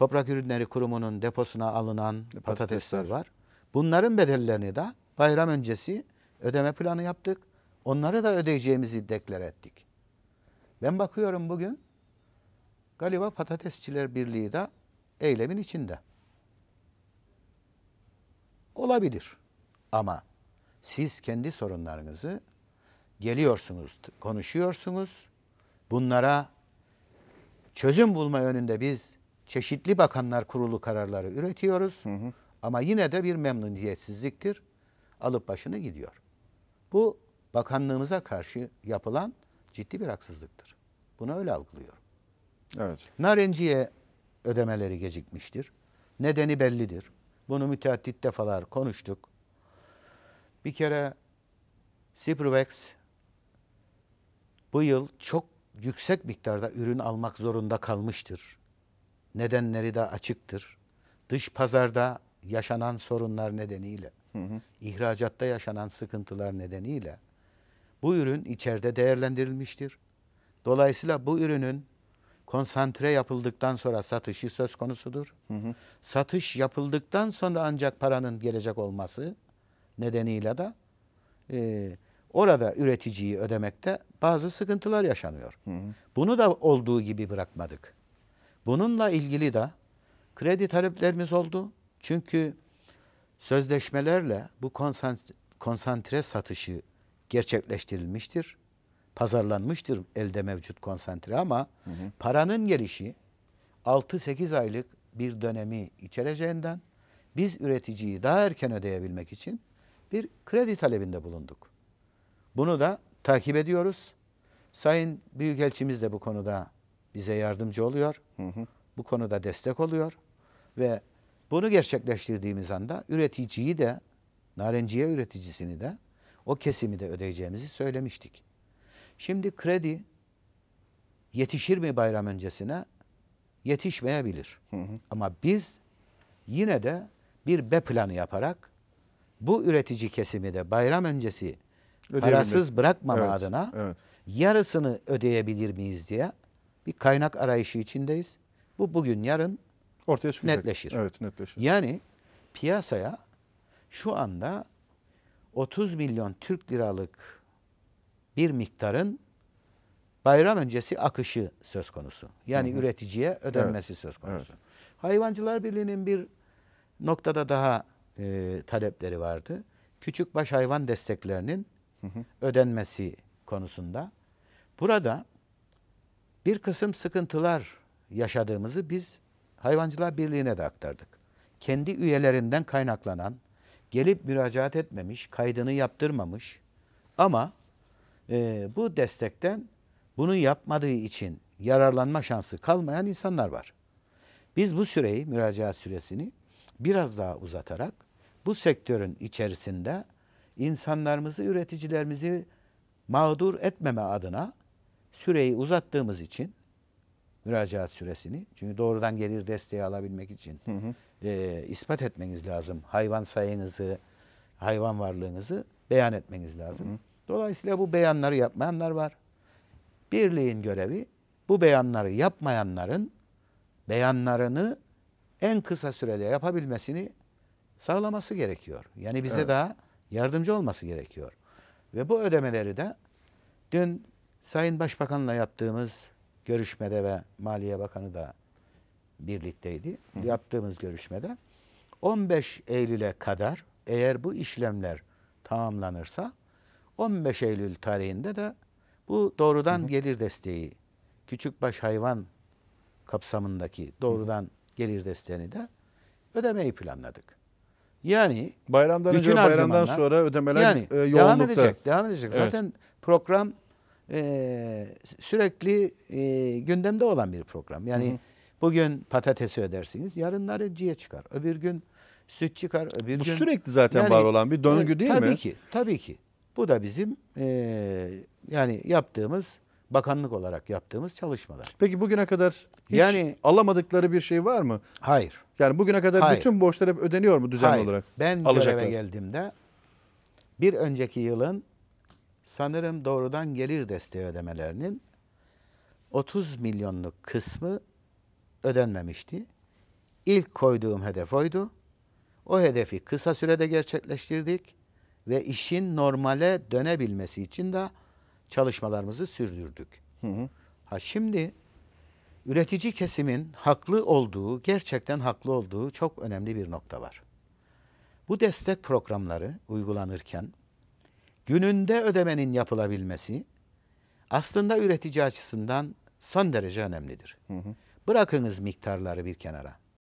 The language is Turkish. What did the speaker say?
Toprak Ürünleri Kurumu'nun deposuna alınan patatesler, patatesler var. Bunların bedellerini de bayram öncesi ödeme planı yaptık. Onları da ödeyeceğimizi deklar ettik. Ben bakıyorum bugün galiba Patatesçiler Birliği de eylemin içinde. Olabilir. Ama siz kendi sorunlarınızı geliyorsunuz, konuşuyorsunuz. Bunlara çözüm bulma yönünde biz çeşitli bakanlar kurulu kararları üretiyoruz. Hı hı. Ama yine de bir memnuniyetsizliktir. Alıp başını gidiyor. Bu bakanlığımıza karşı yapılan ciddi bir haksızlıktır. Bunu öyle algılıyorum. Evet. Narenciye ödemeleri gecikmiştir. Nedeni bellidir. Bunu müteaddit defalar konuştuk. Bir kere Ciprovex bu yıl çok yüksek miktarda ürün almak zorunda kalmıştır nedenleri de açıktır. Dış pazarda yaşanan sorunlar nedeniyle, hı hı. ihracatta yaşanan sıkıntılar nedeniyle bu ürün içeride değerlendirilmiştir. Dolayısıyla bu ürünün konsantre yapıldıktan sonra satışı söz konusudur. Hı hı. Satış yapıldıktan sonra ancak paranın gelecek olması nedeniyle de e, orada üreticiyi ödemekte bazı sıkıntılar yaşanıyor. Hı hı. Bunu da olduğu gibi bırakmadık. Bununla ilgili de kredi taleplerimiz oldu. Çünkü sözleşmelerle bu konsantre satışı gerçekleştirilmiştir. Pazarlanmıştır elde mevcut konsantre ama hı hı. paranın gelişi 6-8 aylık bir dönemi içereceğinden biz üreticiyi daha erken ödeyebilmek için bir kredi talebinde bulunduk. Bunu da takip ediyoruz. Sayın Büyükelçimiz de bu konuda bize yardımcı oluyor. Hı hı. Bu konuda destek oluyor ve bunu gerçekleştirdiğimiz anda üreticiyi de, narenciye üreticisini de o kesimi de ödeyeceğimizi söylemiştik. Şimdi kredi yetişir mi bayram öncesine? Yetişmeyebilir. Hı hı. Ama biz yine de bir B planı yaparak bu üretici kesimi de bayram öncesi Ödeyelim parasız mi? bırakmama evet, adına evet. yarısını ödeyebilir miyiz diye bir kaynak arayışı içindeyiz. Bu bugün yarın ortaya çıkacak. netleşir. Evet, netleşir. Yani piyasaya şu anda 30 milyon Türk liralık bir miktarın bayram öncesi akışı söz konusu. Yani hı hı. üreticiye ödenmesi evet. söz konusu. Evet. Hayvancılar Birliği'nin bir noktada daha e, talepleri vardı. Küçük baş hayvan desteklerinin hı hı. ödenmesi konusunda. Burada bir kısım sıkıntılar yaşadığımızı biz Hayvancılar Birliği'ne de aktardık. Kendi üyelerinden kaynaklanan, gelip müracaat etmemiş, kaydını yaptırmamış ama e, bu destekten bunu yapmadığı için yararlanma şansı kalmayan insanlar var. Biz bu süreyi, müracaat süresini biraz daha uzatarak bu sektörün içerisinde insanlarımızı, üreticilerimizi mağdur etmeme adına süreyi uzattığımız için müracaat süresini çünkü doğrudan gelir desteği alabilmek için hı hı. E, ispat etmeniz lazım. Hayvan sayınızı, hayvan varlığınızı beyan etmeniz lazım. Hı hı. Dolayısıyla bu beyanları yapmayanlar var. Birliğin görevi bu beyanları yapmayanların beyanlarını en kısa sürede yapabilmesini sağlaması gerekiyor. Yani bize evet. daha yardımcı olması gerekiyor. Ve bu ödemeleri de dün Sayın Başbakan'la yaptığımız görüşmede ve Maliye Bakanı da birlikteydi. Hı. Yaptığımız görüşmede 15 Eylül'e kadar eğer bu işlemler tamamlanırsa 15 Eylül tarihinde de bu doğrudan hı hı. gelir desteği küçük baş hayvan kapsamındaki doğrudan hı hı. gelir desteğini de ödemeyi planladık. Yani bayramdan önce bayramdan sonra ödemeler yani, e, yoğunlukta. Devam edecek, devam edecek. Evet. Zaten program e, sürekli e, gündemde olan bir program. Yani hı hı. bugün patatesi ödersiniz, yarınları narıncıya çıkar. Öbür gün süt çıkar, öbür Bu gün... sürekli zaten yani, var olan bir döngü e, değil tabii mi? Tabii ki, tabii ki. Bu da bizim e, yani yaptığımız bakanlık olarak yaptığımız çalışmalar. Peki bugüne kadar hiç yani, alamadıkları bir şey var mı? Hayır. Yani bugüne kadar hayır. bütün borçlar ödeniyor mu düzenli hayır. olarak? Ben Alacaklar. göreve geldiğimde bir önceki yılın sanırım doğrudan gelir desteği ödemelerinin 30 milyonluk kısmı ödenmemişti. İlk koyduğum hedef oydu. O hedefi kısa sürede gerçekleştirdik ve işin normale dönebilmesi için de çalışmalarımızı sürdürdük. Hı hı. Ha şimdi üretici kesimin haklı olduğu, gerçekten haklı olduğu çok önemli bir nokta var. Bu destek programları uygulanırken gününde ödemenin yapılabilmesi aslında üretici açısından son derece önemlidir. Hı hı. Bırakınız miktarları bir kenara.